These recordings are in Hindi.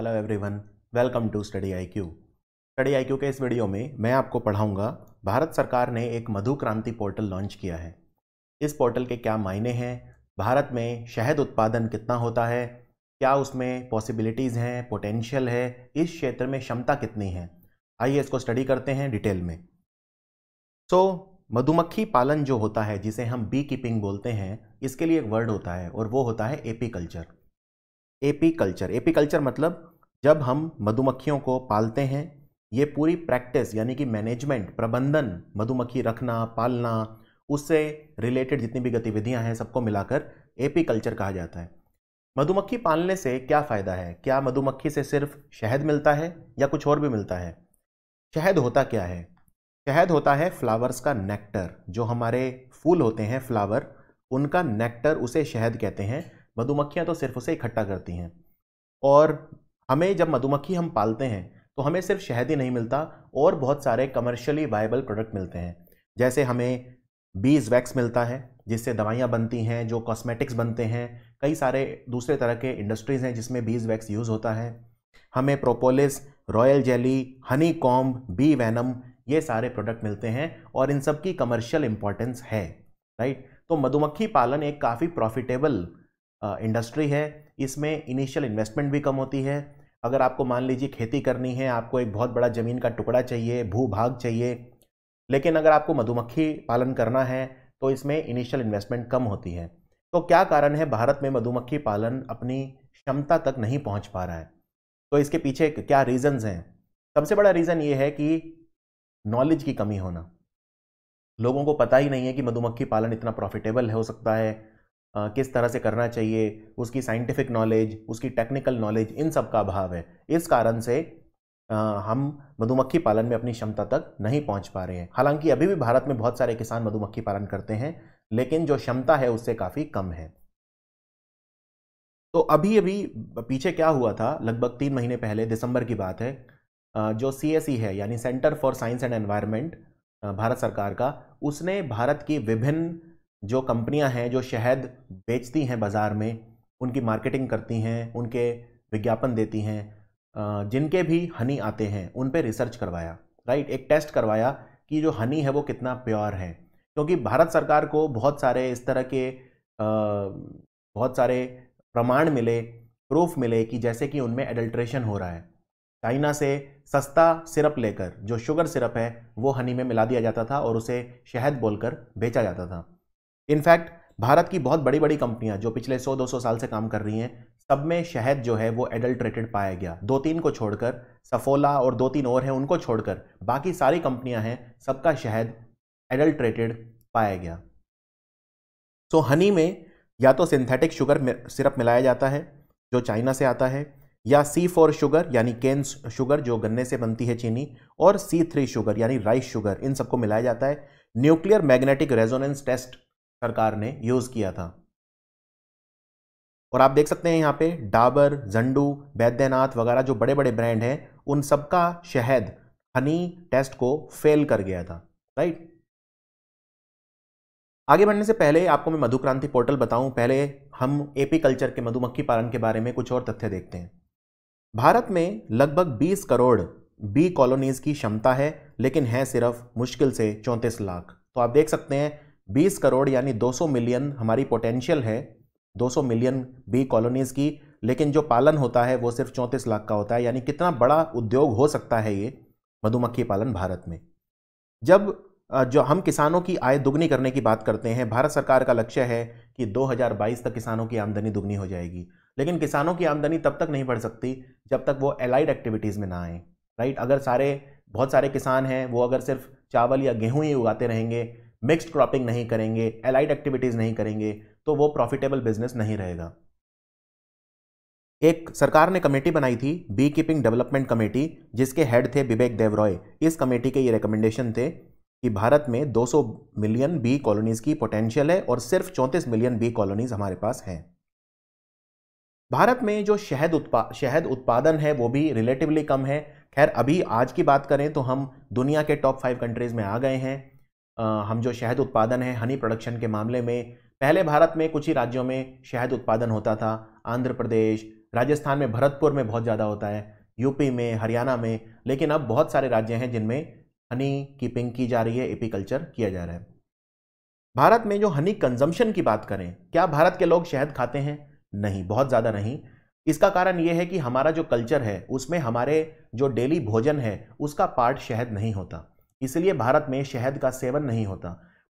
hello everyone welcome to study IQ study IQ के इस वीडियो में मैं आपको पढ़ाऊंगा भारत सरकार ने एक मधु क्रांति पोर्टल लॉन्च किया है इस पोर्टल के क्या मायने हैं भारत में शहद उत्पादन कितना होता है क्या उसमें पॉसिबिलिटीज़ हैं पोटेंशियल है इस क्षेत्र में क्षमता कितनी है आइए इसको स्टडी करते हैं डिटेल में सो so, मधुमक्खी पालन जो होता है जिसे हम बी कीपिंग बोलते हैं इसके लिए एक वर्ड होता है और वो होता है apiculture apiculture apiculture मतलब जब हम मधुमक्खियों को पालते हैं ये पूरी प्रैक्टिस यानी कि मैनेजमेंट प्रबंधन मधुमक्खी रखना पालना उससे रिलेटेड जितनी भी गतिविधियां हैं सबको मिलाकर एपी कल्चर कहा जाता है मधुमक्खी पालने से क्या फ़ायदा है क्या मधुमक्खी से सिर्फ शहद मिलता है या कुछ और भी मिलता है शहद होता क्या है शहद होता है फ्लावर्स का नेक्टर जो हमारे फूल होते हैं फ्लावर उनका नेक्टर उसे शहद कहते हैं मधुमक्खियाँ तो सिर्फ उसे इकट्ठा करती हैं और हमें जब मधुमक्खी हम पालते हैं तो हमें सिर्फ शहद ही नहीं मिलता और बहुत सारे कमर्शियली वायबल प्रोडक्ट मिलते हैं जैसे हमें बीज वैक्स मिलता है जिससे दवाइयाँ बनती हैं जो कॉस्मेटिक्स बनते हैं कई सारे दूसरे तरह के इंडस्ट्रीज़ हैं जिसमें बीज वैक्स यूज़ होता है हमें propolis royal jelly honeycomb bee venom ये सारे प्रोडक्ट मिलते हैं और इन सब की कमर्शियल इम्पॉर्टेंस है राइट तो मधुमक्खी पालन एक काफ़ी प्रॉफिटेबल इंडस्ट्री है इसमें इनिशियल इन्वेस्टमेंट भी कम होती है अगर आपको मान लीजिए खेती करनी है आपको एक बहुत बड़ा ज़मीन का टुकड़ा चाहिए भू भाग चाहिए लेकिन अगर आपको मधुमक्खी पालन करना है तो इसमें इनिशियल इन्वेस्टमेंट कम होती है तो क्या कारण है भारत में मधुमक्खी पालन अपनी क्षमता तक नहीं पहुंच पा रहा है तो इसके पीछे क्या रीज़न्स हैं सबसे बड़ा रीज़न ये है कि नॉलेज की कमी होना लोगों को पता ही नहीं है कि मधुमक्खी पालन इतना प्रॉफिटेबल हो सकता है किस तरह से करना चाहिए उसकी साइंटिफिक नॉलेज उसकी टेक्निकल नॉलेज इन सब का अभाव है इस कारण से हम मधुमक्खी पालन में अपनी क्षमता तक नहीं पहुंच पा रहे हैं हालांकि अभी भी भारत में बहुत सारे किसान मधुमक्खी पालन करते हैं लेकिन जो क्षमता है उससे काफ़ी कम है तो अभी अभी पीछे क्या हुआ था लगभग तीन महीने पहले दिसंबर की बात है जो सी e है यानी centre for science and environment Bharat सरकार का उसने भारत की विभिन्न जो कंपनियां हैं जो शहद बेचती हैं बाज़ार में उनकी मार्केटिंग करती हैं उनके विज्ञापन देती हैं जिनके भी हनी आते हैं उन पर रिसर्च करवाया राइट एक टेस्ट करवाया कि जो हनी है वो कितना प्योर है क्योंकि भारत सरकार को बहुत सारे इस तरह के बहुत सारे प्रमाण मिले प्रूफ मिले कि जैसे कि उनमें एडल्ट्रेशन हो रहा है चाइना से सस्ता सिरप लेकर जो शुगर सिरप है वो हनी में मिला दिया जाता था और उसे शहद बोलकर बेचा जाता था इनफैक्ट भारत की बहुत बड़ी बड़ी कंपनियां जो पिछले 100-200 साल से काम कर रही हैं सब में शहद जो है वो एडल्ट्रेटेड पाया गया दो तीन को छोड़कर सफोला और दो तीन और हैं उनको छोड़कर बाकी सारी कंपनियां हैं सबका शहद एडल्ट्रेटेड पाया गया सो so, हनी में या तो सिंथेटिक शुगर सिरप मिलाया जाता है जो चाइना से आता है या सी फोर शुगर यानी केन शुगर जो गन्ने से बनती है चीनी और सी थ्री शुगर यानी राइस शुगर इन सबको मिलाया जाता है न्यूक्लियर मैग्नेटिक रेजोनेंस टेस्ट सरकार ने यूज़ किया था और आप देख सकते हैं यहाँ पे डाबर झंडू बैद्यनाथ वगैरह जो बड़े बड़े ब्रांड हैं उन सबका शहद हनी टेस्ट को फेल कर गया था राइट आगे बढ़ने से पहले आपको मैं मधु क्रांति पोर्टल बताऊं पहले हम एपी कल्चर के मधुमक्खी पालन के बारे में कुछ और तथ्य देखते हैं भारत में लगभग 20 करोड़ बी कॉलोनीज की क्षमता है लेकिन है सिर्फ मुश्किल से चौंतीस लाख तो आप देख सकते हैं 20 करोड़ यानी 200 मिलियन हमारी पोटेंशियल है 200 मिलियन बी कॉलोनीज़ की लेकिन जो पालन होता है वो सिर्फ चौंतीस लाख का होता है यानी कितना बड़ा उद्योग हो सकता है ये मधुमक्खी पालन भारत में जब जो हम किसानों की आय दुगनी करने की बात करते हैं भारत सरकार का लक्ष्य है कि 2022 तक किसानों की आमदनी दुगनी हो जाएगी लेकिन किसानों की आमदनी तब तक नहीं बढ़ सकती जब तक वो एलाइड एक्टिविटीज़ में ना आए राइट अगर सारे बहुत सारे किसान हैं वो अगर सिर्फ चावल या गेहूँ ही उगाते रहेंगे मिक्स्ड क्रॉपिंग नहीं करेंगे एलाइड एक्टिविटीज़ नहीं करेंगे तो वो प्रॉफिटेबल बिजनेस नहीं रहेगा एक सरकार ने कमेटी बनाई थी बी कीपिंग डेवलपमेंट कमेटी जिसके हेड थे विवेक देवरॉय इस कमेटी के ये रिकमेंडेशन थे कि भारत में 200 मिलियन बी कॉलोनीज़ की पोटेंशियल है और सिर्फ चौंतीस मिलियन बी कॉलोनीज़ हमारे पास हैं भारत में जो शहद उत्पा शहद उत्पादन है वो भी रिलेटिवली कम है खैर अभी आज की बात करें तो हम दुनिया के टॉप फाइव कंट्रीज़ में आ गए हैं हम जो शहद उत्पादन है हनी प्रोडक्शन के मामले में पहले भारत में कुछ ही राज्यों में शहद उत्पादन होता था आंध्र प्रदेश राजस्थान में भरतपुर में बहुत ज़्यादा होता है यूपी में हरियाणा में लेकिन अब बहुत सारे राज्य हैं जिनमें हनी कीपिंग की जा रही है एपीकल्चर किया जा रहा है भारत में जो हनी कंजम्पशन की बात करें क्या भारत के लोग शहद खाते हैं नहीं बहुत ज़्यादा नहीं इसका कारण ये है कि हमारा जो कल्चर है उसमें हमारे जो डेली भोजन है उसका पार्ट शहद नहीं होता इसलिए भारत में शहद का सेवन नहीं होता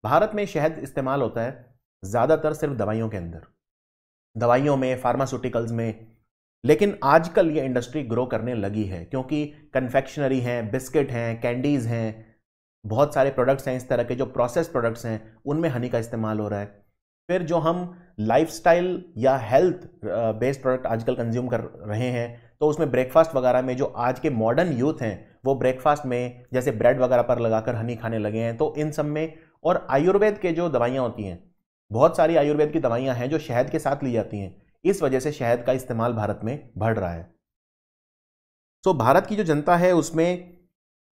भारत में शहद इस्तेमाल होता है ज़्यादातर सिर्फ दवाइयों के अंदर दवाइयों में फार्मास्यूटिकल्स में लेकिन आजकल ये इंडस्ट्री ग्रो करने लगी है क्योंकि कन्फेक्शनरी हैं बिस्किट हैं कैंडीज़ हैं बहुत सारे प्रोडक्ट्स हैं इस तरह के जो प्रोसेस प्रोडक्ट्स हैं उनमें हनी का इस्तेमाल हो रहा है फिर जो हम लाइफस्टाइल या हेल्थ बेस्ड प्रोडक्ट आजकल कंज्यूम कर रहे हैं तो उसमें ब्रेकफास्ट वगैरह में जो आज के मॉडर्न यूथ हैं वो ब्रेकफास्ट में जैसे ब्रेड वगैरह पर लगाकर हनी खाने लगे हैं तो इन सब में और आयुर्वेद के जो दवाइयाँ होती हैं बहुत सारी आयुर्वेद की दवाइयाँ हैं जो शहद के साथ ली जाती हैं इस वजह से शहद का इस्तेमाल भारत में बढ़ रहा है सो तो so, भारत की जो जनता है उसमें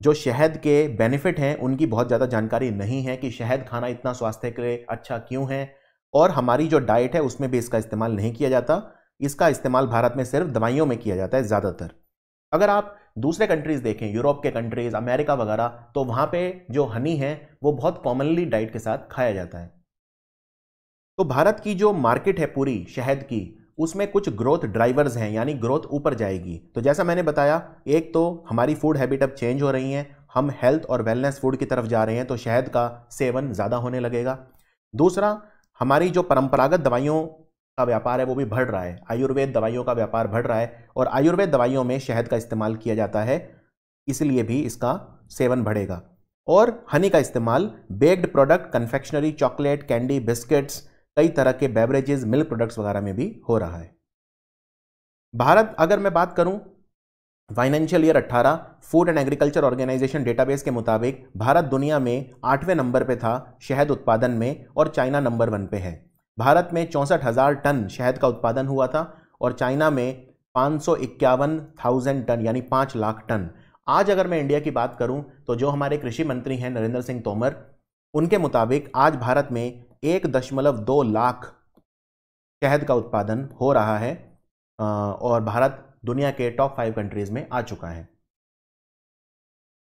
जो शहद के बेनिफिट हैं उनकी बहुत ज़्यादा जानकारी नहीं है कि शहद खाना इतना स्वास्थ्य के लिए अच्छा क्यों है और हमारी जो डाइट है उसमें भी इसका इस्तेमाल नहीं किया जाता इसका इस्तेमाल भारत में सिर्फ दवाइयों में किया जाता है ज़्यादातर अगर आप दूसरे कंट्रीज़ देखें यूरोप के कंट्रीज़ अमेरिका वगैरह तो वहाँ पे जो हनी है वो बहुत कॉमनली डाइट के साथ खाया जाता है तो भारत की जो मार्केट है पूरी शहद की उसमें कुछ ग्रोथ ड्राइवर्स हैं यानी ग्रोथ ऊपर जाएगी तो जैसा मैंने बताया एक तो हमारी फूड हैबिट अब चेंज हो रही हैं हम हेल्थ और वेलनेस फूड की तरफ जा रहे हैं तो शहद का सेवन ज़्यादा होने लगेगा दूसरा हमारी जो परंपरागत दवाइयों का व्यापार है वो भी बढ़ रहा है आयुर्वेद दवाइयों का व्यापार बढ़ रहा है और आयुर्वेद दवाइयों में शहद का इस्तेमाल किया जाता है इसलिए भी इसका सेवन बढ़ेगा और हनी का इस्तेमाल baked product confectionery chocolate candy biscuits कई तरह के बेवरेजेस मिल्क प्रोडक्ट्स वगैरह में भी हो रहा है भारत अगर मैं बात करूं financial year 18 food and agriculture organization database के मुताबिक भारत दुनिया में आठवें नंबर पे था शहद उत्पादन में और चाइना नंबर वन पे है भारत में चौंसठ हज़ार टन शहद का उत्पादन हुआ था और चाइना में पाँच सौ इक्यावन थाउजेंड टन यानी पाँच लाख टन आज अगर मैं इंडिया की बात करूं तो जो हमारे कृषि मंत्री हैं नरेंद्र सिंह तोमर उनके मुताबिक आज भारत में एक दशमलव दो लाख शहद का उत्पादन हो रहा है और भारत दुनिया के टॉप फाइव कंट्रीज़ में आ चुका है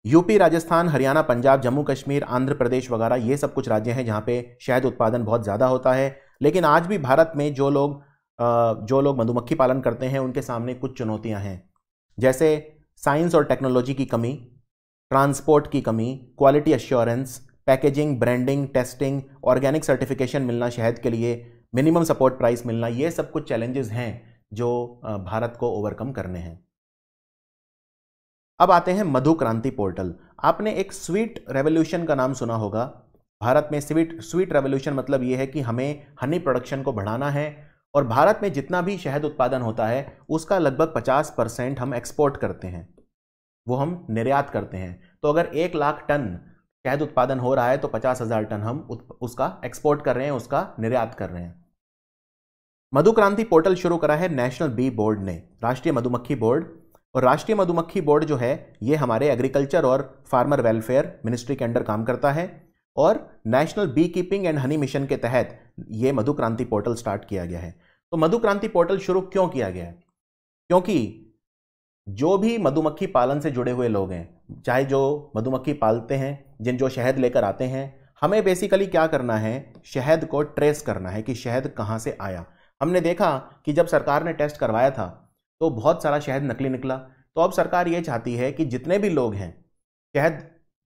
यूपी राजस्थान हरियाणा पंजाब जम्मू कश्मीर आंध्र प्रदेश वगैरह ये सब कुछ राज्य हैं जहाँ पे शहद उत्पादन बहुत ज़्यादा होता है लेकिन आज भी भारत में जो लोग जो लोग मधुमक्खी पालन करते हैं उनके सामने कुछ चुनौतियां हैं जैसे साइंस और टेक्नोलॉजी की कमी ट्रांसपोर्ट की कमी quality assurance packaging branding testing organic certification मिलना शहद के लिए मिनिमम सपोर्ट प्राइस मिलना ये सब कुछ चैलेंजेस हैं जो भारत को ओवरकम करने हैं अब आते हैं मधु क्रांति पोर्टल आपने एक स्वीट रेवोल्यूशन का नाम सुना होगा भारत में स्वीट स्वीट रेवोल्यूशन मतलब ये है कि हमें हनी प्रोडक्शन को बढ़ाना है और भारत में जितना भी शहद उत्पादन होता है उसका लगभग 50 परसेंट हम एक्सपोर्ट करते हैं वो हम निर्यात करते हैं तो अगर एक लाख टन शहद उत्पादन हो रहा है तो पचास हज़ार टन हम उसका एक्सपोर्ट कर रहे हैं उसका निर्यात कर रहे हैं मधु क्रांति पोर्टल शुरू करा है नेशनल बी बोर्ड ने राष्ट्रीय मधुमक्खी बोर्ड और राष्ट्रीय मधुमक्खी बोर्ड जो है ये हमारे एग्रीकल्चर और फार्मर वेलफेयर मिनिस्ट्री के अंडर काम करता है और national beekeeping and honey mission के तहत ये मधु क्रांति पोर्टल स्टार्ट किया गया है तो मधु क्रांति पोर्टल शुरू क्यों किया गया है क्योंकि जो भी मधुमक्खी पालन से जुड़े हुए लोग हैं चाहे जो मधुमक्खी पालते हैं जिन जो शहद लेकर आते हैं हमें बेसिकली क्या करना है शहद को ट्रेस करना है कि शहद कहाँ से आया हमने देखा कि जब सरकार ने टेस्ट करवाया था तो बहुत सारा शहद नकली निकला तो अब सरकार ये चाहती है कि जितने भी लोग हैं शहद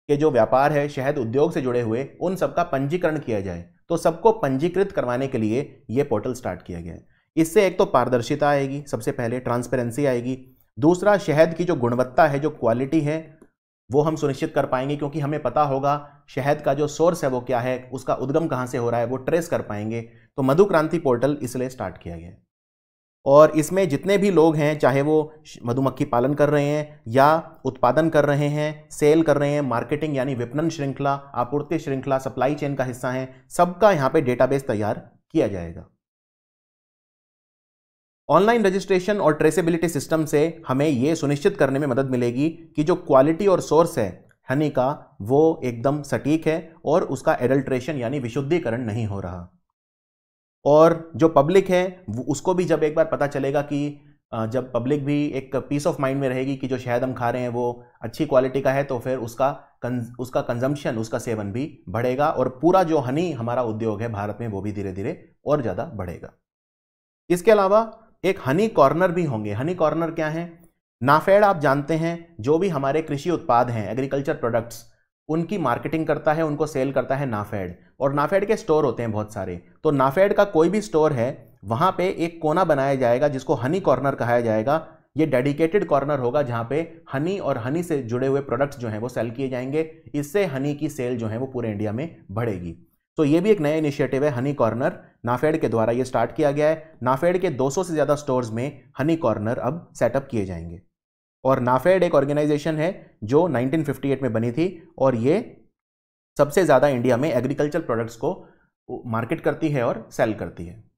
के जो व्यापार है शहद उद्योग से जुड़े हुए उन सबका पंजीकरण किया जाए तो सबको पंजीकृत करवाने के लिए ये पोर्टल स्टार्ट किया गया है इससे एक तो पारदर्शिता आएगी सबसे पहले ट्रांसपेरेंसी आएगी दूसरा शहद की जो गुणवत्ता है जो क्वालिटी है वो हम सुनिश्चित कर पाएंगे क्योंकि हमें पता होगा शहद का जो सोर्स है वो क्या है उसका उद्गम कहाँ से हो रहा है वो ट्रेस कर पाएंगे तो मधु क्रांति पोर्टल इसलिए स्टार्ट किया गया है और इसमें जितने भी लोग हैं चाहे वो मधुमक्खी पालन कर रहे हैं या उत्पादन कर रहे हैं सेल कर रहे हैं मार्केटिंग यानी विपणन श्रृंखला आपूर्ति श्रृंखला सप्लाई चेन का हिस्सा है सबका यहाँ पे डेटाबेस तैयार किया जाएगा ऑनलाइन रजिस्ट्रेशन और ट्रेसेबिलिटी सिस्टम से हमें ये सुनिश्चित करने में मदद मिलेगी कि जो क्वालिटी और सोर्स है हनी का वो एकदम सटीक है और उसका एडल्ट्रेशन यानी विशुद्धिकरण नहीं हो रहा और जो पब्लिक है उसको भी जब एक बार पता चलेगा कि जब पब्लिक भी एक पीस ऑफ माइंड में रहेगी कि जो शहद हम खा रहे हैं वो अच्छी क्वालिटी का है तो फिर उसका उसका कंजम्पशन उसका सेवन भी बढ़ेगा और पूरा जो हनी हमारा उद्योग है भारत में वो भी धीरे धीरे और ज़्यादा बढ़ेगा इसके अलावा एक हनी कॉर्नर भी होंगे हनी कॉर्नर क्या है नाफेड आप जानते हैं जो भी हमारे कृषि उत्पाद हैं एग्रीकल्चर प्रोडक्ट्स उनकी मार्केटिंग करता है उनको सेल करता है नाफेड और नाफेड के स्टोर होते हैं बहुत सारे तो नाफेड का कोई भी स्टोर है वहाँ पे एक कोना बनाया जाएगा जिसको हनी कॉर्नर कहा जाएगा ये डेडिकेटेड कॉर्नर होगा जहाँ पे हनी और हनी से जुड़े हुए प्रोडक्ट्स जो हैं वो सेल किए जाएंगे इससे हनी की सेल जो है वो पूरे इंडिया में बढ़ेगी तो ये भी एक नया इनिशिएटिव है हनी कॉर्नर नाफेड के द्वारा ये स्टार्ट किया गया है नाफेड के 200 से ज़्यादा स्टोर्स में हनी कॉर्नर अब सेटअप किए जाएंगे और नाफेड एक ऑर्गेनाइजेशन है जो 1958 में बनी थी और ये सबसे ज़्यादा इंडिया में एग्रीकल्चर प्रोडक्ट्स को मार्केट करती है और सेल करती है सो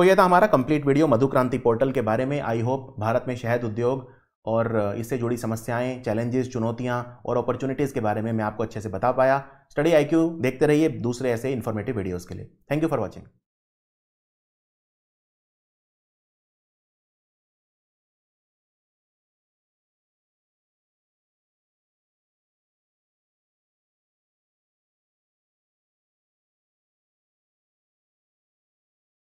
तो so, ये था हमारा कंप्लीट वीडियो मधु क्रांति पोर्टल के बारे में आई होप भारत में शहद उद्योग और इससे जुड़ी समस्याएं चैलेंजेस चुनौतियां और अपॉर्चुनिटीज़ के बारे में मैं आपको अच्छे से बता पाया स्टडी आईक्यू देखते रहिए दूसरे ऐसे इन्फॉर्मेटिव वीडियोज़ के लिए थैंक यू फॉर वॉचिंग